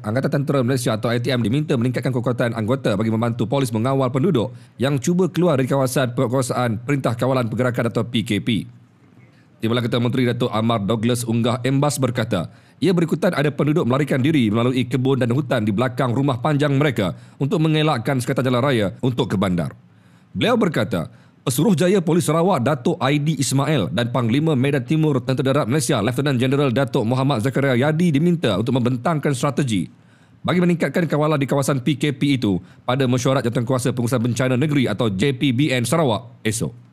Angkatan Tentera Malaysia atau ATM diminta meningkatkan kekuatan anggota bagi membantu polis mengawal penduduk yang cuba keluar dari kawasan perkuasaan Perintah Kawalan Pergerakan atau PKP. Timbalan Ketua Menteri Datuk Amar Douglas Unggah Embas berkata, ia berikutan ada penduduk melarikan diri melalui kebun dan hutan di belakang rumah panjang mereka untuk mengelakkan sekatan jalan raya untuk ke bandar. Beliau berkata, Pesuruhjaya Polis Sarawak Datuk Aidi Ismail dan Panglima Medan Timur Tentera Darat Malaysia Lieutenant General Datuk Muhammad Zakaria Yadi diminta untuk membentangkan strategi bagi meningkatkan kawalan di kawasan PKP itu pada mesyuarat jawatankuasa pengurusan bencana negeri atau JPBN Sarawak esok.